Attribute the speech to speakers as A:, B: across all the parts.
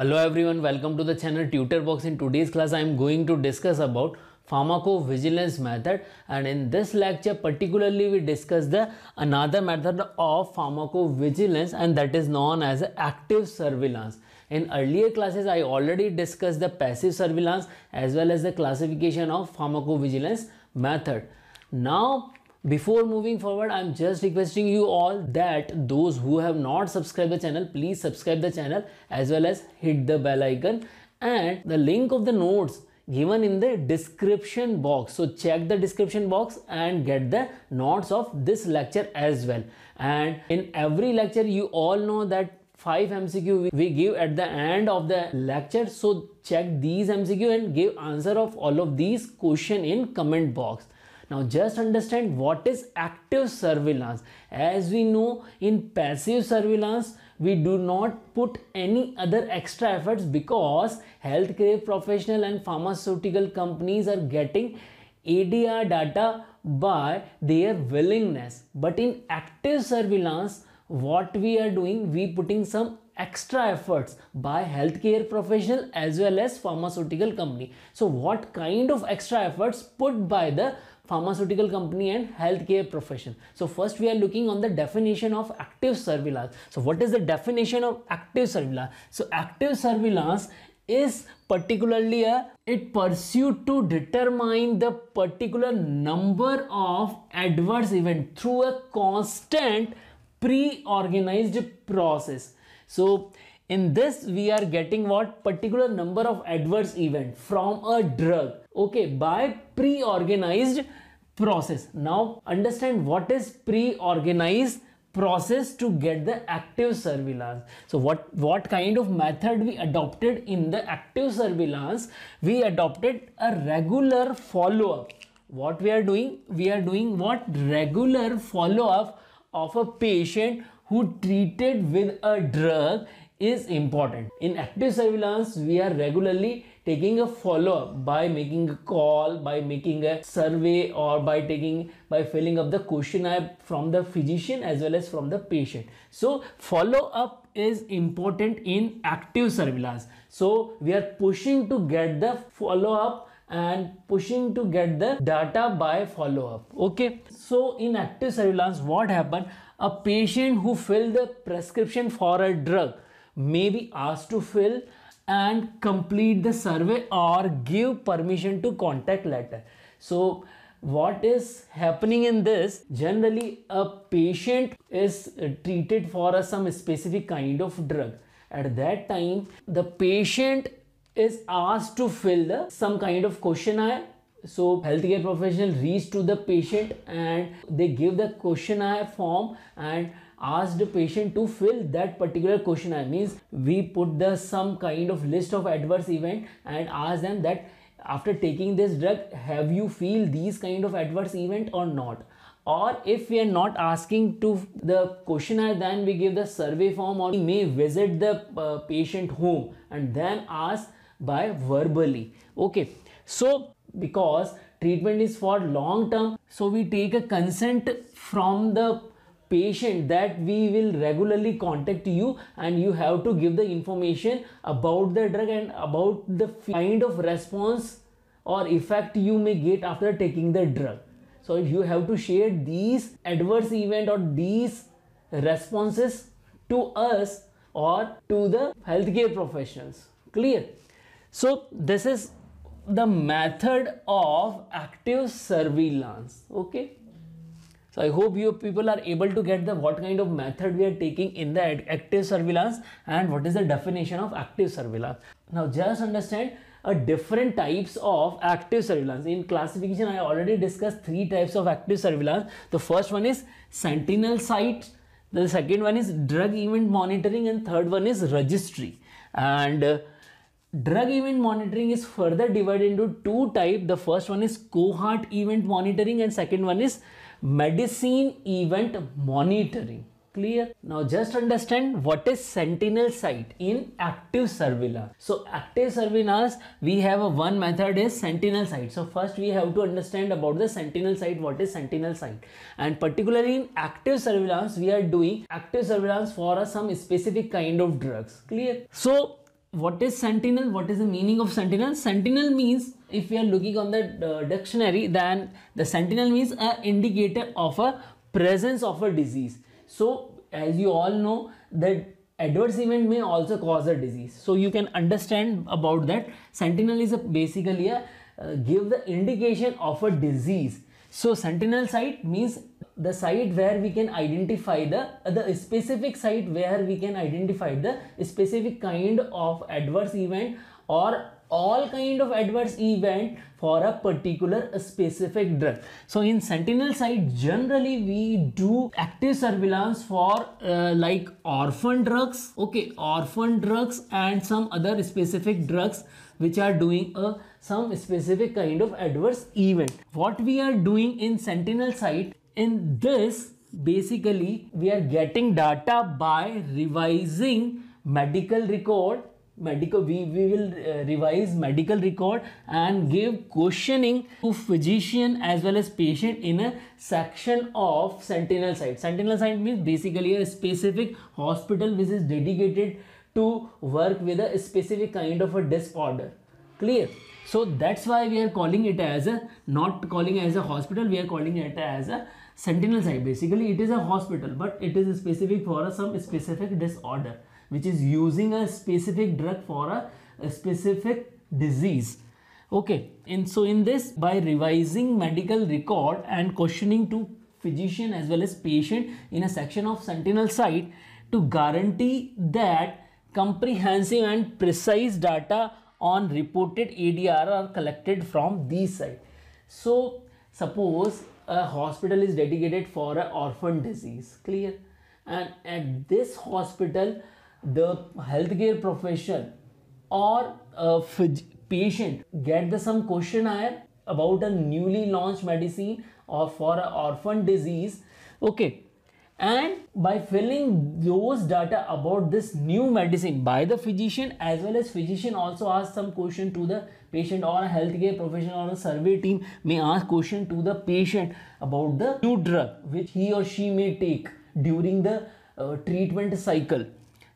A: Hello everyone, welcome to the channel TutorBox. In today's class, I am going to discuss about pharmacovigilance method and in this lecture particularly we discuss the another method of pharmacovigilance and that is known as active surveillance. In earlier classes I already discussed the passive surveillance as well as the classification of pharmacovigilance method. Now before moving forward, I'm just requesting you all that those who have not subscribed the channel, please subscribe the channel as well as hit the bell icon and the link of the notes given in the description box. So check the description box and get the notes of this lecture as well. And in every lecture, you all know that 5 MCQ we give at the end of the lecture. So check these MCQ and give answer of all of these question in comment box. Now just understand what is active surveillance. As we know in passive surveillance, we do not put any other extra efforts because healthcare professional and pharmaceutical companies are getting ADR data by their willingness. But in active surveillance, what we are doing, we putting some extra efforts by healthcare professional as well as pharmaceutical company. So what kind of extra efforts put by the pharmaceutical company and healthcare profession. So first we are looking on the definition of active surveillance. So what is the definition of active surveillance? So active surveillance is particularly a it pursued to determine the particular number of adverse event through a constant pre-organized process. So in this we are getting what particular number of adverse event from a drug okay by pre-organized process. Now understand what is pre-organized process to get the active surveillance. So what, what kind of method we adopted in the active surveillance? We adopted a regular follow-up. What we are doing? We are doing what? Regular follow-up of a patient who treated with a drug is important. In active surveillance, we are regularly taking a follow up by making a call, by making a survey or by taking by filling up the questionnaire from the physician as well as from the patient. So follow up is important in active surveillance. So we are pushing to get the follow up and pushing to get the data by follow up okay so in active surveillance what happened a patient who filled the prescription for a drug may be asked to fill and complete the survey or give permission to contact letter. So what is happening in this generally a patient is treated for a, some specific kind of drug at that time the patient is asked to fill the some kind of questionnaire so healthcare professional reach to the patient and they give the questionnaire form and asked the patient to fill that particular questionnaire means we put the some kind of list of adverse event and ask them that after taking this drug have you feel these kind of adverse event or not or if we are not asking to the questionnaire then we give the survey form or we may visit the uh, patient home and then ask by verbally okay so because treatment is for long term so we take a consent from the patient that we will regularly contact you and you have to give the information about the drug and about the kind of response or effect you may get after taking the drug so you have to share these adverse event or these responses to us or to the healthcare professionals clear so this is the method of active surveillance okay so I hope you people are able to get the what kind of method we are taking in the active surveillance and what is the definition of active surveillance. Now just understand a uh, different types of active surveillance. In classification, I already discussed three types of active surveillance. The first one is sentinel site. The second one is drug event monitoring and third one is registry. And uh, drug event monitoring is further divided into two type. The first one is cohort event monitoring and second one is medicine event monitoring clear now just understand what is sentinel site in active surveillance so active surveillance we have a one method is sentinel site so first we have to understand about the sentinel site what is sentinel site and particularly in active surveillance we are doing active surveillance for some specific kind of drugs clear so what is sentinel what is the meaning of sentinel sentinel means if we are looking on the uh, dictionary then the sentinel means an indicator of a presence of a disease so as you all know the adverse event may also cause a disease so you can understand about that sentinel is a basically a uh, give the indication of a disease so sentinel site means the site where we can identify the the specific site where we can identify the specific kind of adverse event or all kind of adverse event for a particular specific drug. So in sentinel site generally we do active surveillance for uh, like orphan drugs okay orphan drugs and some other specific drugs which are doing a some specific kind of adverse event. What we are doing in sentinel site in this basically we are getting data by revising medical record medical we, we will uh, revise medical record and give questioning to physician as well as patient in a section of sentinel site sentinel site means basically a specific hospital which is dedicated to work with a specific kind of a disorder clear so that's why we are calling it as a not calling as a hospital we are calling it as a sentinel site basically it is a hospital but it is specific for a, some specific disorder which is using a specific drug for a, a specific disease okay and so in this by revising medical record and questioning to physician as well as patient in a section of sentinel site to guarantee that comprehensive and precise data on reported ADR are collected from these site. So suppose a hospital is dedicated for an orphan disease clear and at this hospital the healthcare profession or a patient get the some questionnaire about a newly launched medicine or for an orphan disease okay and by filling those data about this new medicine by the physician as well as physician also ask some question to the patient or a healthcare professional or a survey team may ask question to the patient about the new drug which he or she may take during the uh, treatment cycle.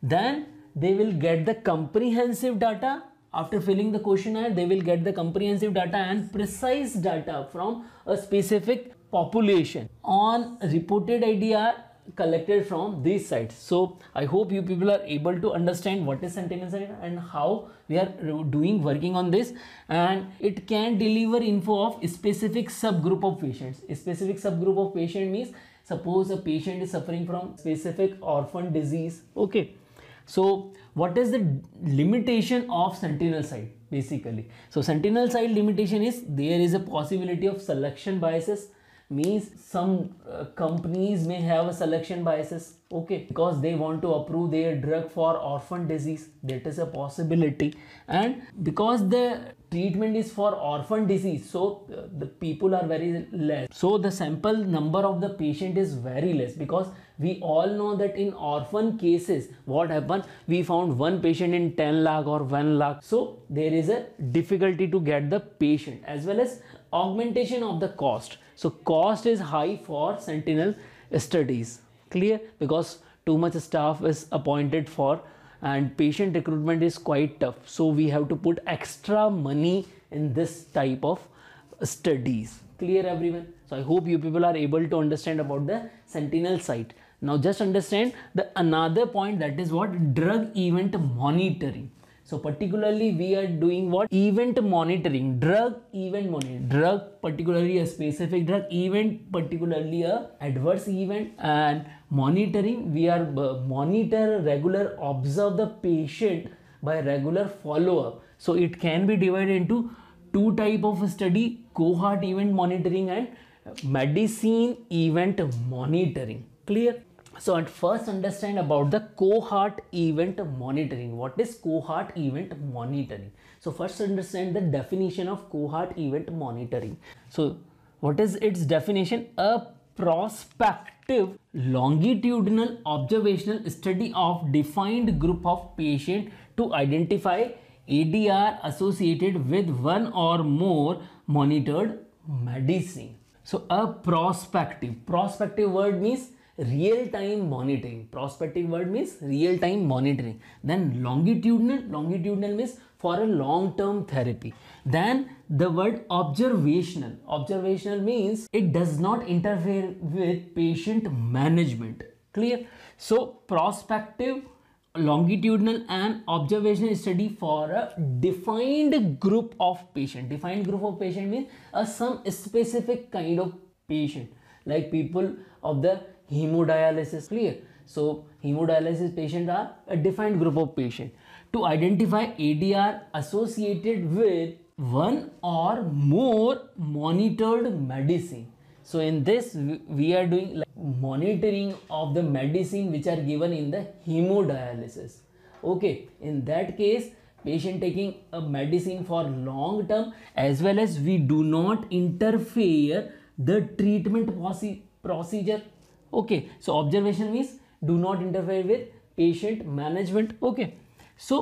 A: Then they will get the comprehensive data after filling the questionnaire they will get the comprehensive data and precise data from a specific population on reported IDR collected from this site. So I hope you people are able to understand what is sentiment site and how we are uh, doing working on this and it can deliver info of specific subgroup of patients. A specific subgroup of patient means suppose a patient is suffering from specific orphan disease. Okay. So what is the limitation of sentinel site basically? So sentinel site limitation is there is a possibility of selection biases means some uh, companies may have a selection biases okay because they want to approve their drug for orphan disease that is a possibility and because the treatment is for orphan disease so uh, the people are very less so the sample number of the patient is very less because we all know that in orphan cases what happened we found one patient in 10 lakh or 1 lakh so there is a difficulty to get the patient as well as augmentation of the cost so cost is high for Sentinel studies. Clear? Because too much staff is appointed for and patient recruitment is quite tough. So we have to put extra money in this type of studies. Clear everyone? So I hope you people are able to understand about the Sentinel site. Now just understand the another point that is what drug event monitoring. So particularly we are doing what? Event monitoring, drug event monitoring, drug particularly a specific drug, event particularly a adverse event and monitoring. We are uh, monitor regular, observe the patient by regular follow-up. So it can be divided into two type of study, cohort event monitoring and medicine event monitoring. Clear? so at first understand about the cohort event monitoring what is cohort event monitoring so first understand the definition of cohort event monitoring so what is its definition a prospective longitudinal observational study of defined group of patient to identify ADR associated with one or more monitored medicine so a prospective prospective word means real time monitoring prospective word means real time monitoring then longitudinal longitudinal means for a long term therapy then the word observational observational means it does not interfere with patient management clear so prospective longitudinal and observational study for a defined group of patient defined group of patient means a some specific kind of patient like people of the hemodialysis clear so hemodialysis patients are a defined group of patient to identify adr associated with one or more monitored medicine so in this we are doing like monitoring of the medicine which are given in the hemodialysis okay in that case patient taking a medicine for long term as well as we do not interfere the treatment procedure okay so observation means do not interfere with patient management okay so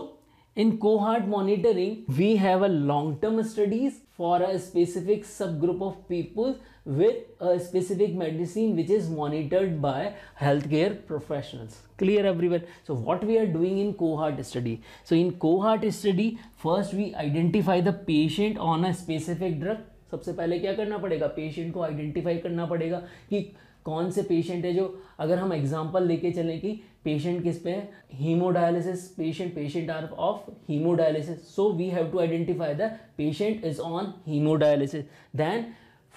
A: in cohort monitoring we have a long-term studies for a specific subgroup of people with a specific medicine which is monitored by healthcare professionals clear everyone so what we are doing in cohort study so in cohort study first we identify the patient on a specific drug सबसे पहले क्या करना पड़ेगा patient को identify करना पड़ेगा कि कौन से पेशेंट है जो अगर हम एग्जाम्पल लेके चले कि पेशेंट किस पे है haemodialysis patient patient are of haemodialysis so we have to identify the patient is on haemodialysis then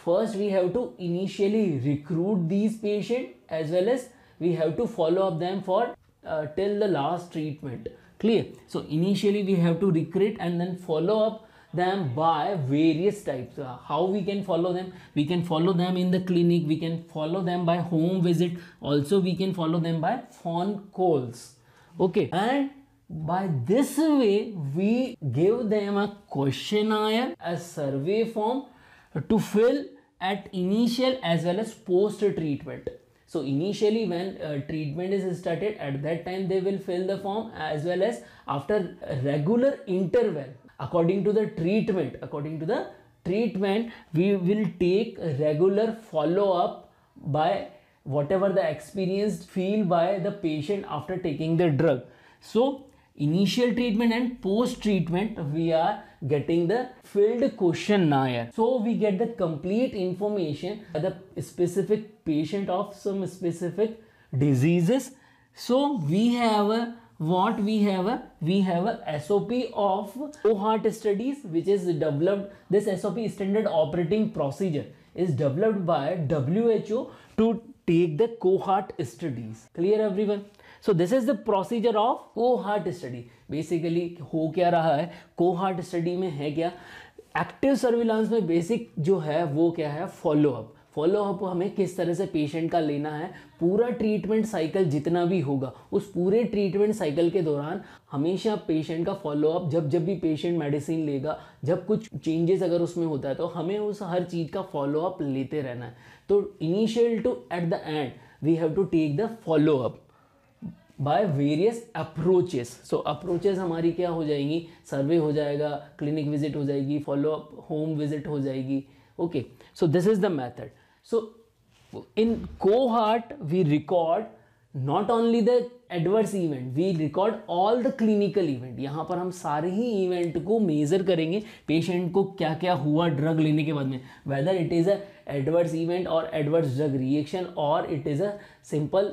A: first we have to initially recruit these patient as well as we have to follow up them for till the last treatment clear so initially we have to recruit and then follow up them by various types uh, how we can follow them we can follow them in the clinic we can follow them by home visit also we can follow them by phone calls okay and by this way we give them a questionnaire a survey form to fill at initial as well as post treatment so initially when uh, treatment is started at that time they will fill the form as well as after regular interval according to the treatment according to the treatment we will take regular follow up by whatever the experienced feel by the patient after taking the drug so initial treatment and post treatment we are getting the filled questionnaire so we get the complete information the specific patient of some specific diseases so we have a what we have a we have a sop of ohart studies which is developed this sop standard operating procedure is developed by who to take the cohort studies clear everyone so this is the procedure of cohort study basically हो क्या रहा है cohort study में है क्या active surveillance में basic जो है वो क्या है फॉलोअप फॉलोअप हमें किस तरह से पेशेंट का लेना है पूरा ट्रीटमेंट साइकिल जितना भी होगा उस पूरे ट्रीटमेंट साइकिल के दौरान हमेशा पेशेंट का फॉलोअप जब जब भी पेशेंट मेडिसिन लेगा जब कुछ चेंजेस अगर उसमें होता है तो हमें उस हर चीज़ का फॉलोअप लेते रहना है तो initial to at the end we have to take the follow-up by various approaches so approaches हमारी क्या हो जाएंगी सर्वे हो जाएगा क्लिनिक विजिट हो जाएगी फॉलोअप होम विजिट हो जाएगी okay so this is the method So in cohort, we record not only the adverse event we record all the clinical event यहाँ पर हम सारे ही इवेंट को मेजर करेंगे पेशेंट को क्या क्या हुआ ड्रग लेने के बाद में whether it is a adverse event और एडवर्स ड्रग रिएक्शन और it is a simple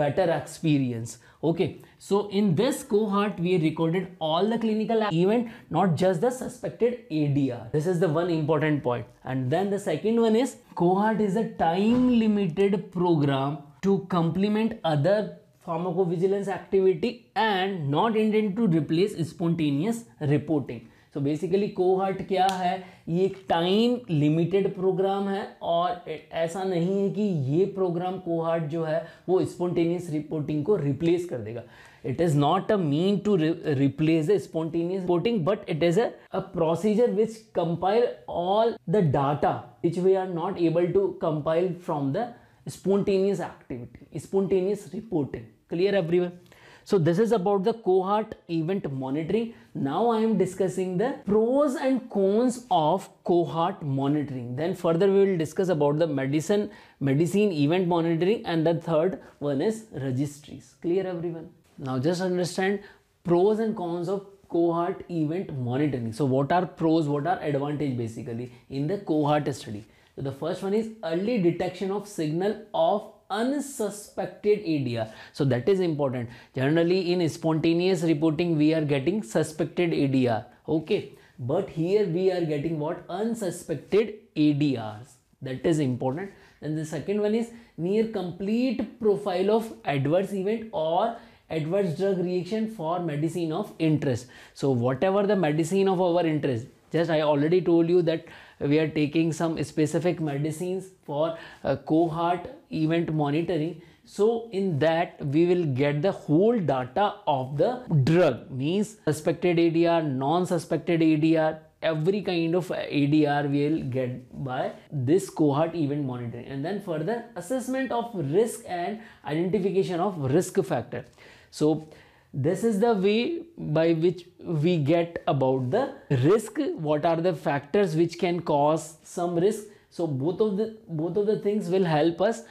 A: better experience okay so in this cohort we recorded all the clinical event not just the suspected A D R this is the one important point and then the second one is cohort is a time limited programme to complement other pharmacovigilance activity and not intended to replace spontaneous reporting so basically cohort क्या है ये एक time limited programme है और ऐसा नहीं है कि ये प्रोग्राम कोहर्ट जो है वो स्पॉन्टेनियस रिपोर्टिंग को रिप्लेस कर देगा it is not a mean to replace a spontaneous reporting but it is a procedure which compile all the data which we are not able to compile from the spontaneous activity, spontaneous reporting. Clear everyone? So this is about the cohort event monitoring. Now I am discussing the pros and cons of cohort monitoring. Then further we will discuss about the medicine, medicine event monitoring and the third one is registries. Clear everyone? Now just understand pros and cons of cohort event monitoring. So what are pros, what are advantage basically in the cohort study. So the first one is early detection of signal of unsuspected ADR. So that is important. Generally in spontaneous reporting we are getting suspected ADR. Okay. But here we are getting what? Unsuspected ADRs. That is important. Then the second one is near complete profile of adverse event or adverse drug reaction for medicine of interest. So whatever the medicine of our interest, just I already told you that we are taking some specific medicines for uh, cohort event monitoring so in that we will get the whole data of the drug means suspected ADR, non-suspected ADR, every kind of ADR we'll get by this cohort event monitoring and then further assessment of risk and identification of risk factor. So this is the way by which we get about the risk what are the factors which can cause some risk so both of the both of the things will help us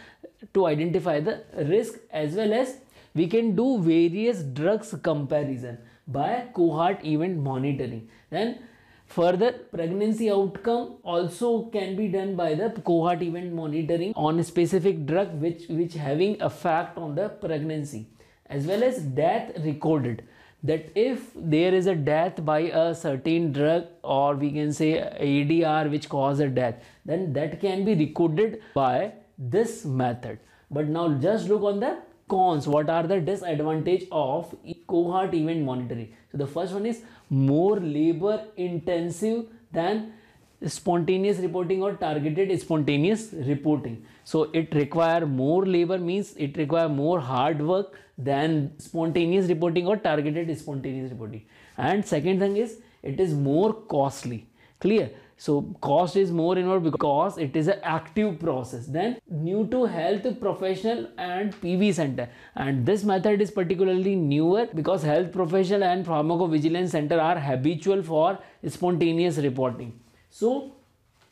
A: to identify the risk as well as we can do various drugs comparison by cohort event monitoring then further pregnancy outcome also can be done by the cohort event monitoring on a specific drug which which having effect on the pregnancy as well as death recorded that if there is a death by a certain drug or we can say ADR which cause a death then that can be recorded by this method but now just look on the cons what are the disadvantage of cohort event monitoring so the first one is more labor intensive than spontaneous reporting or targeted spontaneous reporting. So it require more labor means it require more hard work than spontaneous reporting or targeted spontaneous reporting. And second thing is it is more costly. Clear? So cost is more involved because it is an active process Then new to health professional and PV center. And this method is particularly newer because health professional and pharmacovigilance center are habitual for spontaneous reporting. So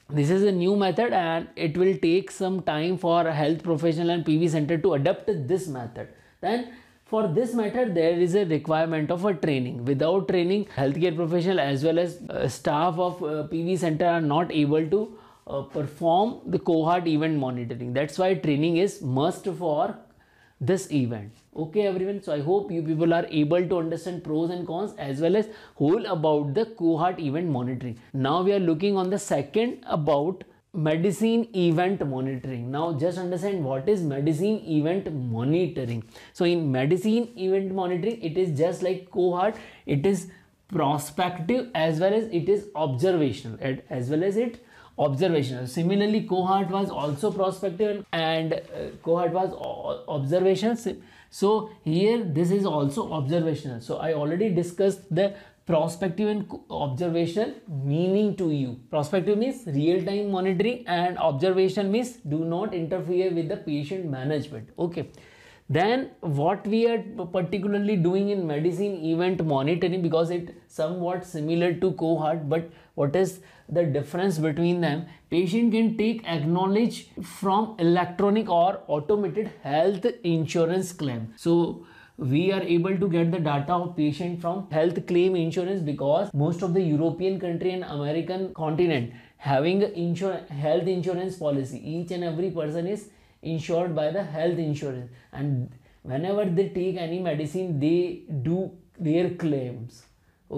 A: this is a new method and it will take some time for a health professional and PV center to adapt this method. Then for this method, there is a requirement of a training. Without training, healthcare professional as well as uh, staff of uh, PV center are not able to uh, perform the cohort event monitoring. That's why training is must for this event okay everyone so i hope you people are able to understand pros and cons as well as whole about the cohort event monitoring now we are looking on the second about medicine event monitoring now just understand what is medicine event monitoring so in medicine event monitoring it is just like cohort it is prospective as well as it is observational as well as it observational similarly cohort was also prospective and uh, cohort was observational so here this is also observational so i already discussed the prospective and observational meaning to you prospective means real time monitoring and observation means do not interfere with the patient management okay then what we are particularly doing in medicine event monitoring because it somewhat similar to cohort but what is the difference between them patient can take acknowledge from electronic or automated health insurance claim so we are able to get the data of patient from health claim insurance because most of the european country and american continent having insur- health insurance policy each and every person is insured by the health insurance and whenever they take any medicine they do their claims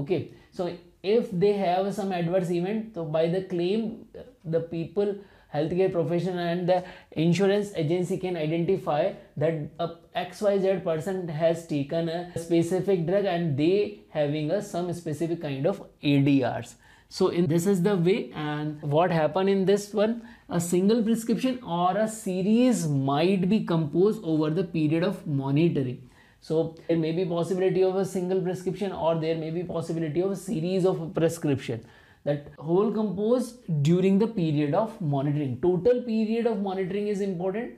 A: okay so if they have some adverse event so by the claim the people healthcare professional and the insurance agency can identify that a xyz person has taken a specific drug and they having a some specific kind of adrs so in this is the way and what happened in this one a single prescription or a series might be composed over the period of monitoring so there may be possibility of a single prescription or there may be possibility of a series of prescription that whole composed during the period of monitoring. Total period of monitoring is important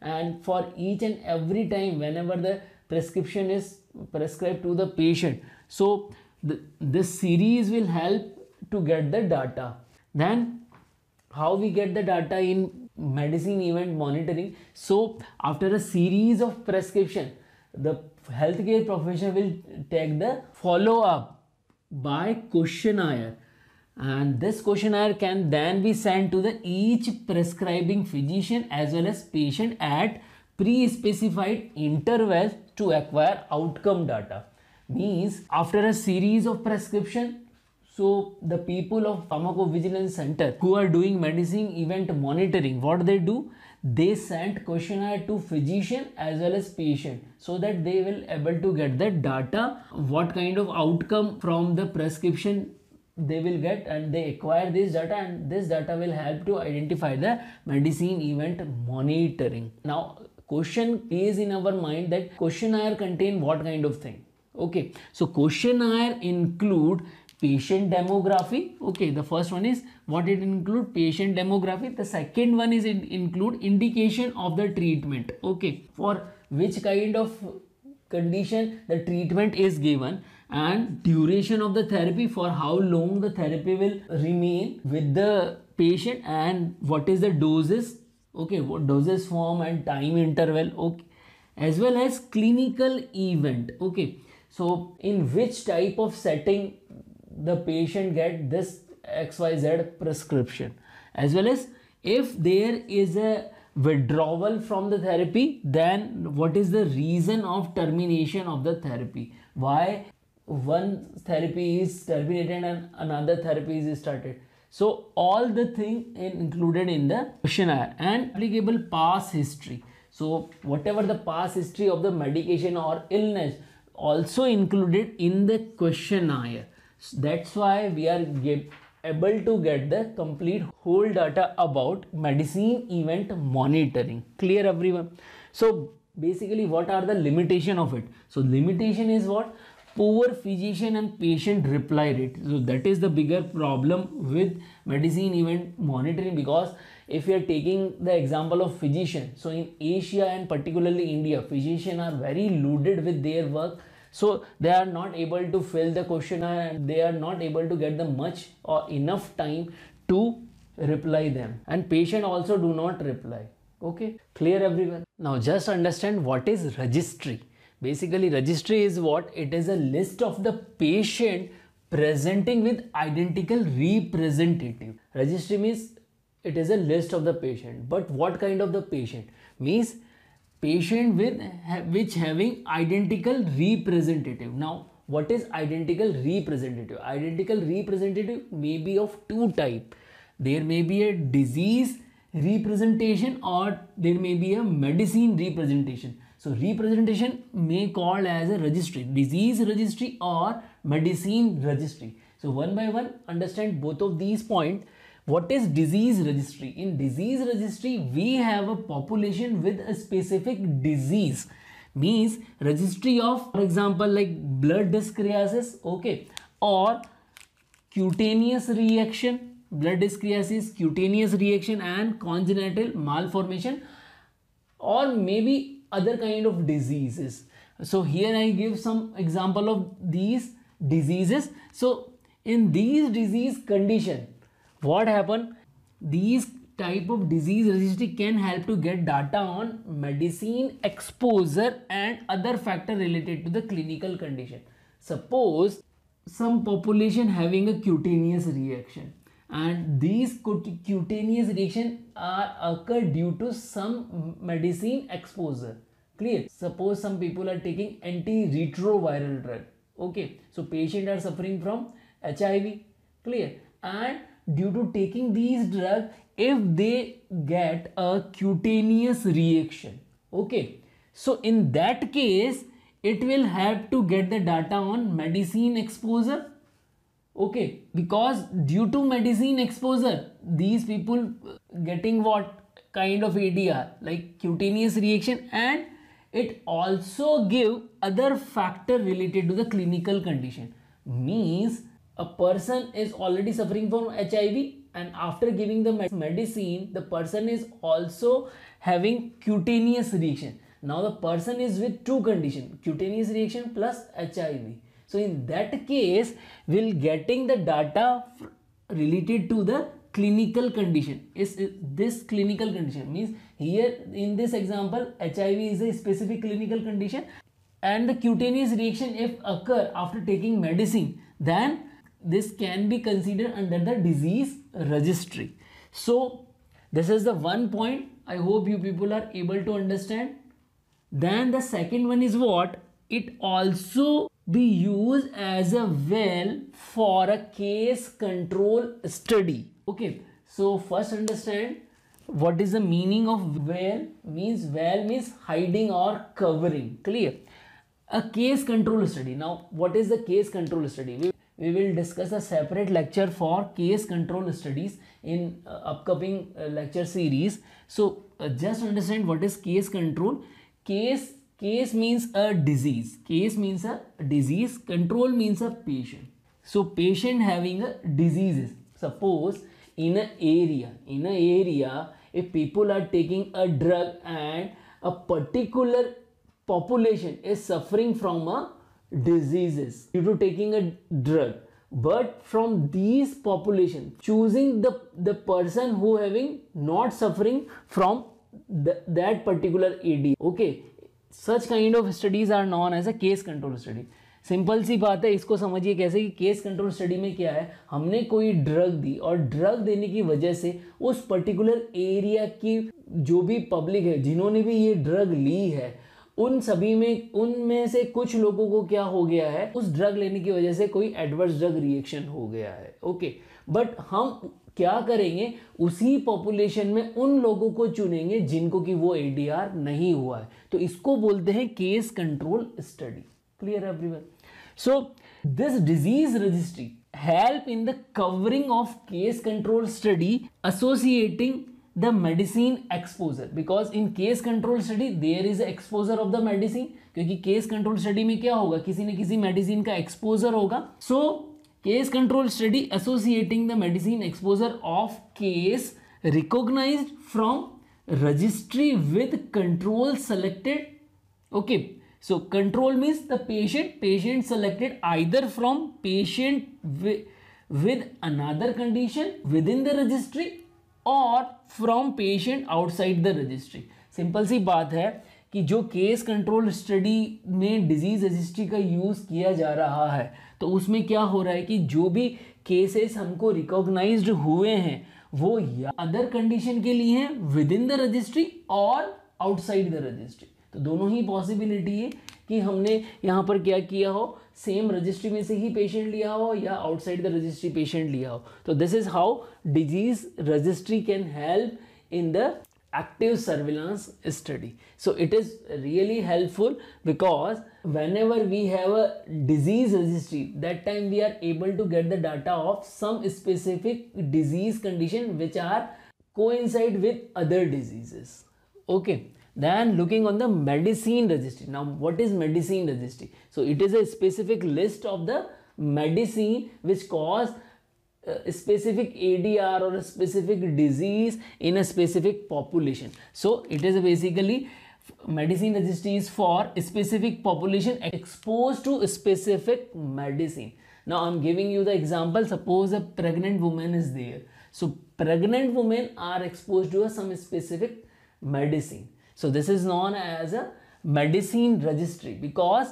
A: and for each and every time whenever the prescription is prescribed to the patient. So the, this series will help to get the data. Then how we get the data in medicine event monitoring. So after a series of prescription, the healthcare professional will take the follow up by questionnaire and this questionnaire can then be sent to the each prescribing physician as well as patient at pre-specified intervals to acquire outcome data means after a series of prescription so the people of pharmacovigilance center who are doing medicine event monitoring what they do they sent questionnaire to physician as well as patient so that they will able to get the data what kind of outcome from the prescription they will get and they acquire this data and this data will help to identify the medicine event monitoring now question is in our mind that questionnaire contain what kind of thing okay so questionnaire include patient demography okay the first one is what it include patient demography the second one is it include indication of the treatment okay for which kind of condition the treatment is given and duration of the therapy for how long the therapy will remain with the patient and what is the doses okay what doses form and time interval okay as well as clinical event okay so in which type of setting the patient get this xyz prescription as well as if there is a withdrawal from the therapy then what is the reason of termination of the therapy why one therapy is terminated and another therapy is started so all the thing included in the questionnaire and applicable past history so whatever the past history of the medication or illness also included in the questionnaire that's why we are able to get the complete whole data about medicine event monitoring. Clear everyone? So basically what are the limitation of it? So limitation is what? Poor physician and patient reply rate. So that is the bigger problem with medicine event monitoring because if you are taking the example of physician. So in Asia and particularly India, physician are very loaded with their work so they are not able to fill the questionnaire and they are not able to get the much or enough time to reply them. And patient also do not reply. Okay, clear everyone. Now just understand what is registry. Basically registry is what? It is a list of the patient presenting with identical representative. Registry means it is a list of the patient but what kind of the patient means patient with which having identical representative. Now, what is identical representative? Identical representative may be of two type. There may be a disease representation or there may be a medicine representation. So representation may call as a registry, disease registry or medicine registry. So one by one understand both of these points what is disease registry? In disease registry, we have a population with a specific disease. Means registry of, for example, like blood dyscreasis, okay, or cutaneous reaction, blood dyscreasis, cutaneous reaction and congenital malformation or maybe other kind of diseases. So here I give some example of these diseases. So in these disease condition, what happen these type of disease registry can help to get data on medicine exposure and other factor related to the clinical condition suppose some population having a cutaneous reaction and these cutaneous reaction are occur due to some medicine exposure clear suppose some people are taking antiretroviral drug okay so patient are suffering from hiv clear and due to taking these drugs if they get a cutaneous reaction okay so in that case it will have to get the data on medicine exposure okay because due to medicine exposure these people getting what kind of adr like cutaneous reaction and it also give other factor related to the clinical condition means a person is already suffering from HIV and after giving the medicine, the person is also having cutaneous reaction. Now the person is with two condition, cutaneous reaction plus HIV. So in that case, we'll getting the data related to the clinical condition. Is this clinical condition means here in this example, HIV is a specific clinical condition and the cutaneous reaction if occur after taking medicine, then this can be considered under the disease registry so this is the one point i hope you people are able to understand then the second one is what it also be used as a well for a case control study okay so first understand what is the meaning of well means well means hiding or covering clear a case control study now what is the case control study we will discuss a separate lecture for case control studies in uh, upcoming uh, lecture series so uh, just understand what is case control case case means a disease case means a disease control means a patient so patient having a diseases suppose in an area in an area if people are taking a drug and a particular population is suffering from a diseases due to taking a drug but from these population choosing the the person who having not suffering from the, that particular ad okay such kind of studies are known as a case control study simple सी बात है इसको समझिए कैसे कि case control study में क्या है हमने कोई ड्रग दी और ड्रग देने की वजह से उस पर्टिकुलर एरिया की जो भी पब्लिक है जिन्होंने भी ये ड्रग ली है उन सभी में उनमें से कुछ लोगों को क्या हो गया है उस ड्रग लेने की वजह से कोई एडवर्स ड्रग रिएक्शन हो गया है ओके बट हम क्या करेंगे उसी पॉपुलेशन में उन लोगों को चुनेंगे जिनको कि वो एडीआर नहीं हुआ है तो इसको बोलते हैं case control study clear everyone so this disease registry help in the covering of case control study associating the medicine exposure because in case control study there is exposure of the medicine क्योंकि case control study में क्या होगा किसी ने किसी medicine का exposure होगा so case control study associating the medicine exposure of case recognise from registry with control selected okay so control means the patient patient selected either from patient with another condition with in the registry और from patient outside the registry simple सी बात है कि जो case control study में disease registry का use किया जा रहा है तो उसमें क्या हो रहा है कि जो भी केसेस हमको रिकॉग्नाइज हुए हैं वो या अदर कंडीशन के लिए हैं विद इन द रजिस्ट्री और आउटसाइड द रजिस्ट्री तो दोनों ही पॉसिबिलिटी है कि हमने यहाँ पर क्या किया हो सेम रजिस्ट्री में से ही पेशेंट लिया हो या आउटसाइड द रजिस्ट्री पेशेंट लिया हो तो this is how disease registry can help in the active surveillance study so it is really helpful because when ever we have a disease registry that time we are able to get the data of some specific disease condition which are coincide with other diseases okay Then looking on the medicine registry. Now what is medicine registry? So it is a specific list of the medicine which cause uh, a specific ADR or a specific disease in a specific population. So it is basically medicine registry is for specific population exposed to specific medicine. Now I'm giving you the example. Suppose a pregnant woman is there. So pregnant women are exposed to some specific medicine. So this is known as a medicine registry because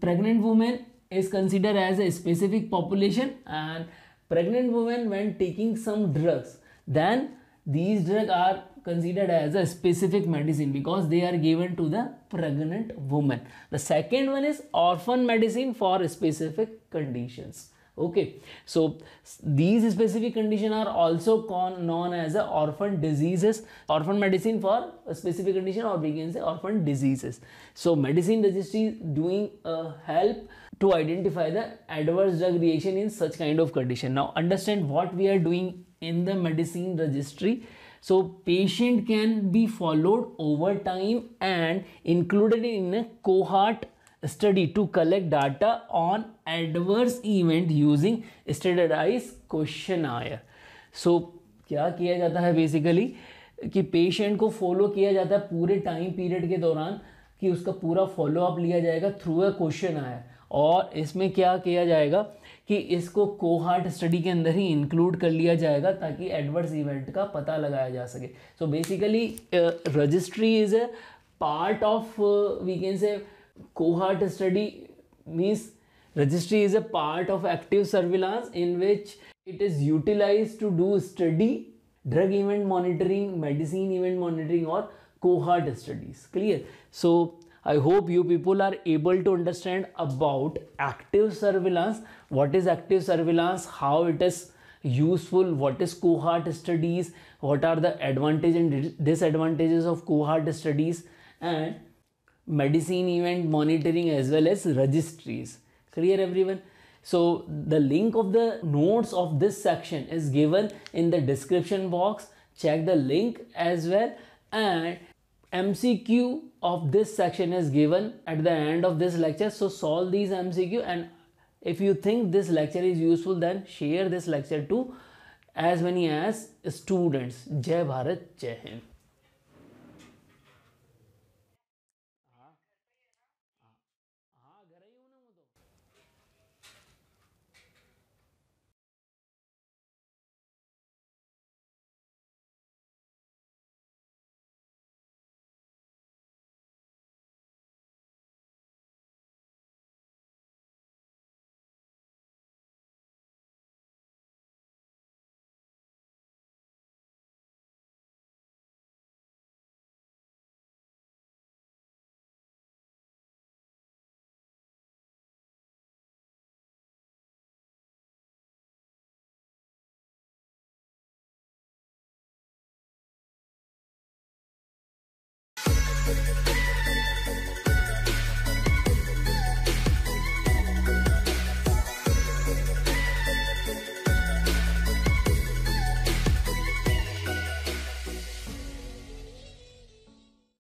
A: pregnant woman is considered as a specific population and pregnant women when taking some drugs then these drugs are considered as a specific medicine because they are given to the pregnant woman. The second one is orphan medicine for specific conditions okay so these specific condition are also known as orphan diseases orphan medicine for a specific condition or we can say orphan diseases so medicine registry doing a uh, help to identify the adverse drug reaction in such kind of condition now understand what we are doing in the medicine registry so patient can be followed over time and included in a cohort study to collect data on adverse event using standardized questionnaire so क्या किया जाता है basically कि patient को follow किया जाता है पूरे टाइम पीरियड के दौरान कि उसका पूरा फॉलोअप लिया जाएगा थ्रू अ क्वेश्चन आया और इसमें क्या किया जाएगा कि इसको कोहार्ट स्टडी के अंदर ही इंक्लूड कर लिया जाएगा ताकि एडवर्स इवेंट का पता लगाया जा सके so basically registry is a part of we can say Cohort study means registry is a part of active surveillance in which it is utilized to do study, drug event monitoring, medicine event monitoring or cohort studies. Clear? So I hope you people are able to understand about active surveillance. What is active surveillance? How it is useful? What is cohort studies? What are the advantages and disadvantages of cohort studies? And medicine event monitoring as well as registries. Clear everyone? So the link of the notes of this section is given in the description box. Check the link as well and MCQ of this section is given at the end of this lecture. So solve these MCQ and if you think this lecture is useful then share this lecture to as many as students. Jai Bharat, Jai Hind.